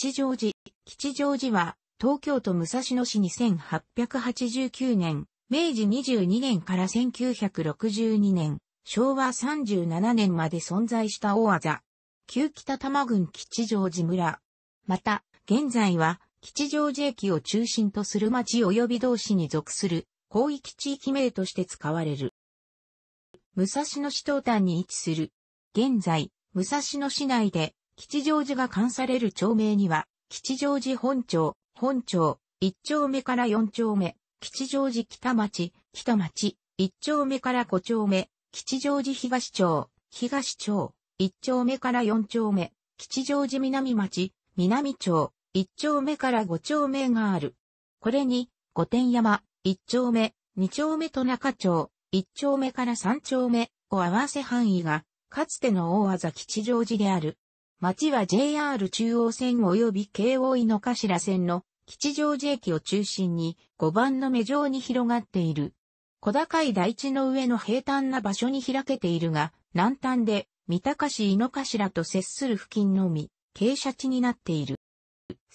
吉祥寺。吉祥寺は、東京都武蔵野市に1 8 8 9年、明治22年から1962年、昭和37年まで存在した大技。旧北玉郡吉祥寺村。また、現在は、吉祥寺駅を中心とする町及び同市に属する、広域地域名として使われる。武蔵野市東端に位置する。現在、武蔵野市内で吉祥寺が冠される町名には、吉祥寺本町、本町、一丁目から四丁目、吉祥寺北町、北町、一丁目から五丁目、吉祥寺東町、東町、一丁目から四丁目、吉祥寺南町、南町、一丁目から五丁目がある。これに、御殿山、一丁目、二丁目と中町、一丁目から三丁目を合わせ範囲が、かつての大技吉祥寺である。町は JR 中央線及び京王井の頭線の吉祥寺駅を中心に5番の目状に広がっている。小高い台地の上の平坦な場所に開けているが、南端で三鷹市井の頭と接する付近のみ、傾斜地になっている。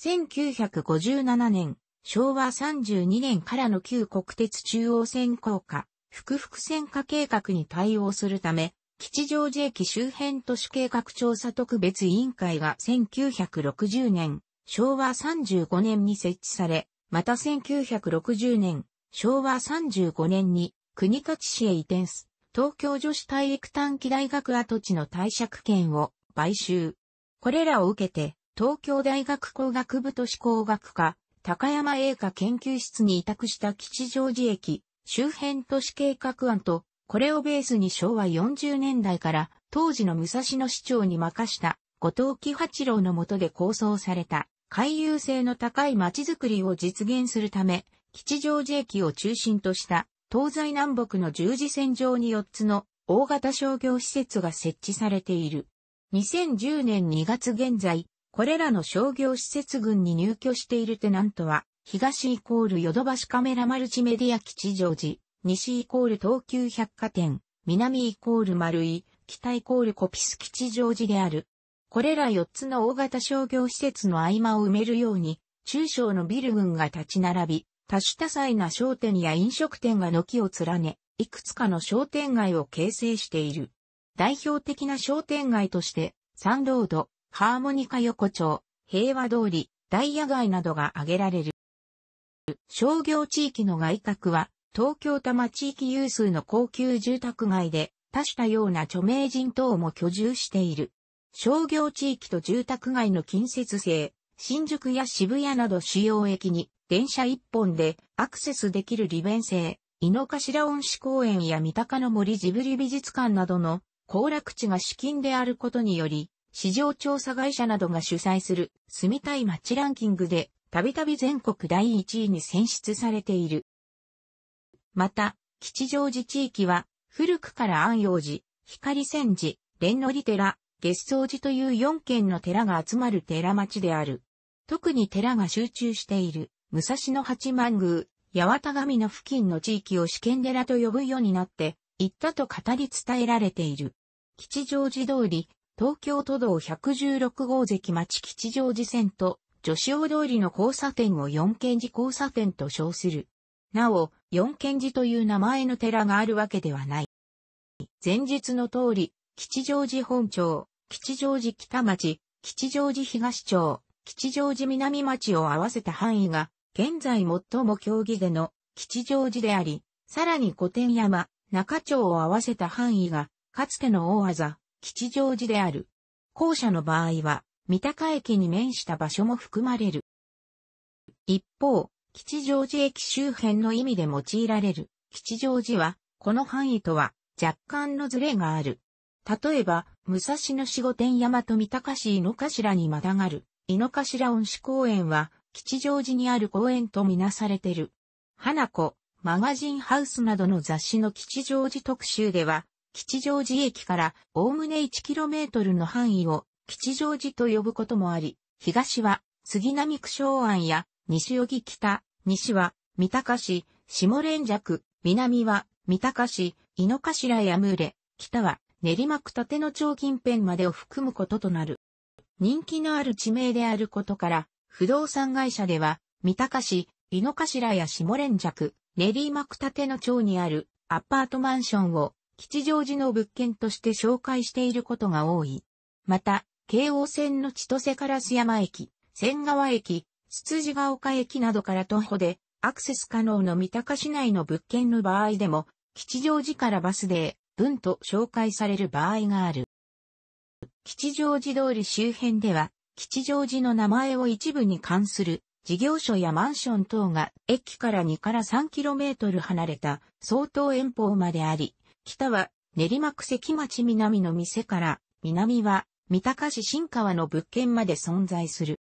1957年、昭和32年からの旧国鉄中央線高架、福々線化計画に対応するため、吉祥寺駅周辺都市計画調査特別委員会が1960年、昭和35年に設置され、また1960年、昭和35年に国立市へ移転す、東京女子体育短期大学跡地の貸借権を買収。これらを受けて、東京大学工学部都市工学科、高山栄華研究室に委託した吉祥寺駅、周辺都市計画案とこれをベースに昭和40年代から当時の武蔵野市長に任した後藤喜八郎の下で構想された回遊性の高い街づくりを実現するため、吉祥寺駅を中心とした東西南北の十字線上に4つの大型商業施設が設置されている。2010年2月現在、これらの商業施設群に入居しているテナントは、東イコールヨドバシカメラマルチメディア吉祥寺、西イコール東急百貨店、南イコール丸井、北イコールコピス吉祥寺である。これら4つの大型商業施設の合間を埋めるように、中小のビル群が立ち並び、多種多彩な商店や飲食店が軒を連ね、いくつかの商店街を形成している。代表的な商店街として、サンロード、ハーモニカ横丁、平和通り、ダイヤ街などが挙げられる。商業地域の外郭は、東京多摩地域有数の高級住宅街で、多種多様な著名人等も居住している。商業地域と住宅街の近接性、新宿や渋谷など主要駅に電車一本でアクセスできる利便性、井の頭恩賜公園や三鷹の森ジブリ美術館などの行楽地が資金であることにより、市場調査会社などが主催する住みたい街ランキングで、たびたび全国第1位に選出されている。また、吉祥寺地域は、古くから安陽寺、光仙寺、蓮の利寺、月草寺という四軒の寺が集まる寺町である。特に寺が集中している、武蔵野八幡宮、八幡神の付近の地域を試験寺と呼ぶようになって、行ったと語り伝えられている。吉祥寺通り、東京都道116号関町吉祥寺線と、女子大通りの交差点を四軒寺交差点と称する。なお、四賢寺という名前の寺があるわけではない。前述の通り、吉祥寺本町、吉祥寺北町、吉祥寺東町、吉祥寺南町を合わせた範囲が、現在最も競技での吉祥寺であり、さらに御殿山、中町を合わせた範囲が、かつての大技、吉祥寺である。校舎の場合は、三鷹駅に面した場所も含まれる。一方、吉祥寺駅周辺の意味で用いられる。吉祥寺は、この範囲とは若干のズレがある。例えば、武蔵野市御殿山と三鷹市井の頭にまたがる、井の頭恩師公園は、吉祥寺にある公園とみなされてる。花子、マガジンハウスなどの雑誌の吉祥寺特集では、吉祥寺駅からおおむね 1km の範囲を吉祥寺と呼ぶこともあり、東は杉並区昭安や西荻北、西は、三鷹市、下連尺、南は、三鷹市、井の頭やムーレ、北は、練馬区立の町近辺までを含むこととなる。人気のある地名であることから、不動産会社では、三鷹市、井の頭や下連尺、練馬区立の町にあるアパートマンションを吉祥寺の物件として紹介していることが多い。また、京王線の千歳烏山駅、千川駅、羊ヶ丘駅などから徒歩でアクセス可能の三鷹市内の物件の場合でも、吉祥寺からバスで、文と紹介される場合がある。吉祥寺通り周辺では、吉祥寺の名前を一部に関する事業所やマンション等が駅から2から 3km 離れた相当遠方まであり、北は練馬区関町南の店から、南は三鷹市新川の物件まで存在する。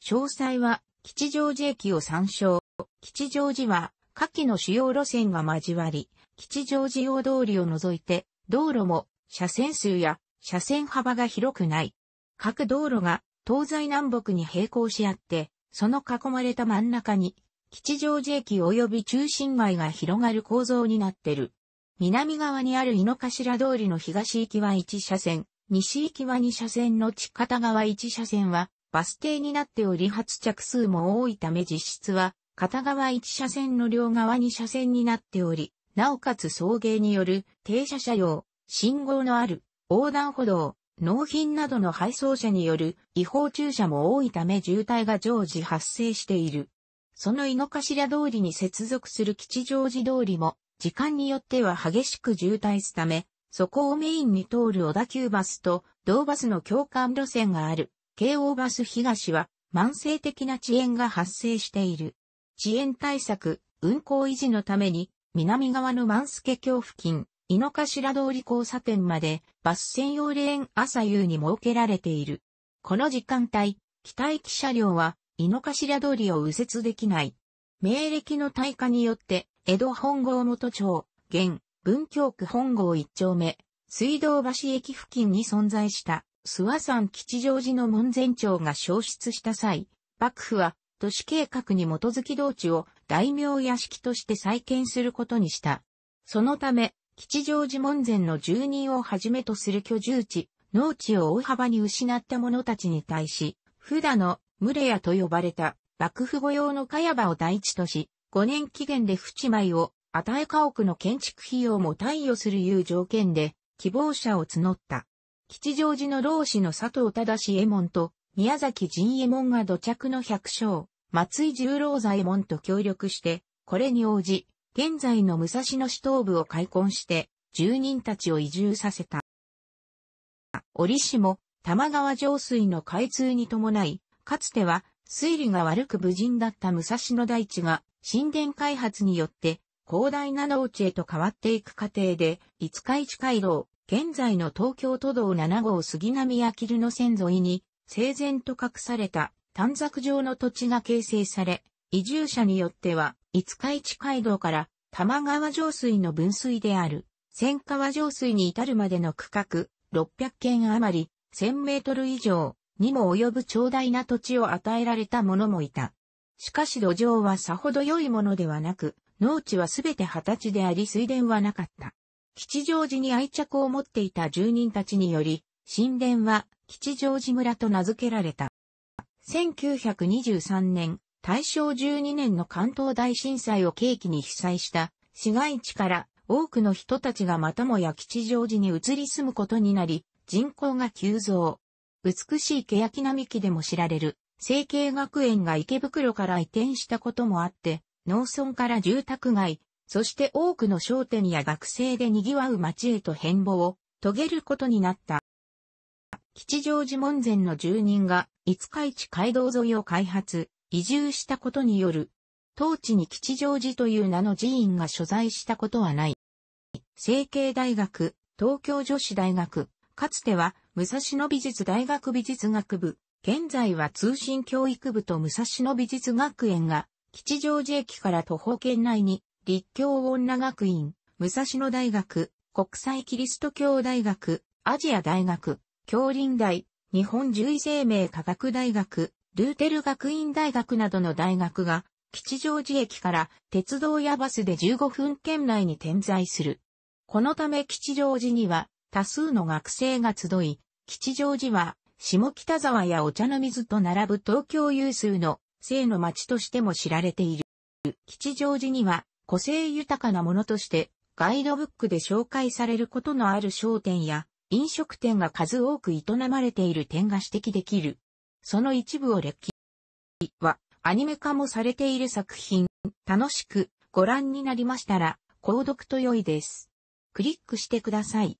詳細は、吉祥寺駅を参照。吉祥寺は、下記の主要路線が交わり、吉祥寺大通りを除いて、道路も車線数や車線幅が広くない。各道路が東西南北に並行し合って、その囲まれた真ん中に、吉祥寺駅及び中心街が広がる構造になってる。南側にある井の頭通りの東行きは1車線、西行きは2車線の地田側1車線はバス停になっており発着数も多いため実質は、片側1車線の両側2車線になっており、なおかつ送迎による停車車用、信号のある横断歩道、納品などの配送車による違法駐車も多いため渋滞が常時発生している。その井の頭通りに接続する吉祥寺通りも、時間によっては激しく渋滞すため、そこをメインに通る小田急バスと同バスの共感路線がある。京王バス東は慢性的な遅延が発生している。遅延対策、運行維持のために、南側の万助橋付近、井の頭通り交差点までバス専用レーン朝夕に設けられている。この時間帯、北駅車両は井の頭通りを右折できない。明暦の対価によって、江戸本郷元町、現、文京区本郷一丁目、水道橋駅付近に存在した諏訪山吉祥寺の門前町が消失した際、幕府は都市計画に基づき同地を大名屋敷として再建することにした。そのため、吉祥寺門前の住人をはじめとする居住地、農地を大幅に失った者たちに対し、普段の群れ屋と呼ばれた幕府御用の茅場を第地とし、5年期限で不米を与え家屋の建築費用も貸与するいう条件で希望者を募った。吉祥寺の老子の佐藤忠右衛門と、宮崎神右衛門が土着の百姓、松井十郎左衛門と協力して、これに応じ、現在の武蔵野市東部を開墾して、住人たちを移住させた。折しも、玉川上水の開通に伴い、かつては、水利が悪く無人だった武蔵野大地が、神殿開発によって、広大な農地へと変わっていく過程で、五日市回廊、現在の東京都道7号杉並あの線沿いに、整然と隠された短冊状の土地が形成され、移住者によっては、五日市街道から玉川上水の分水である、千川上水に至るまでの区画、600件余り、1000メートル以上にも及ぶ長大な土地を与えられた者もいた。しかし土壌はさほど良いものではなく、農地はすべて二十歳であり水田はなかった。吉祥寺に愛着を持っていた住人たちにより、神殿は吉祥寺村と名付けられた。1923年、大正12年の関東大震災を契機に被災した市街地から多くの人たちがまたもや吉祥寺に移り住むことになり、人口が急増。美しい欅並木でも知られる、成形学園が池袋から移転したこともあって、農村から住宅街、そして多くの商店や学生で賑わう街へと変貌を遂げることになった。吉祥寺門前の住人が五日市街道沿いを開発、移住したことによる、当地に吉祥寺という名の寺院が所在したことはない。成形大学、東京女子大学、かつては武蔵野美術大学美術学部、現在は通信教育部と武蔵野美術学園が吉祥寺駅から徒歩圏内に立教女学院、武蔵野大学、国際キリスト教大学、アジア大学、教林大、日本獣医生命科学大学、ルーテル学院大学などの大学が、吉祥寺駅から鉄道やバスで15分圏内に点在する。このため吉祥寺には多数の学生が集い、吉祥寺は下北沢やお茶の水と並ぶ東京有数の生の町としても知られている。吉祥寺には個性豊かなものとしてガイドブックで紹介されることのある商店や飲食店が数多く営まれている点が指摘できる。その一部を歴史はアニメ化もされている作品、楽しくご覧になりましたら、購読と良いです。クリックしてください。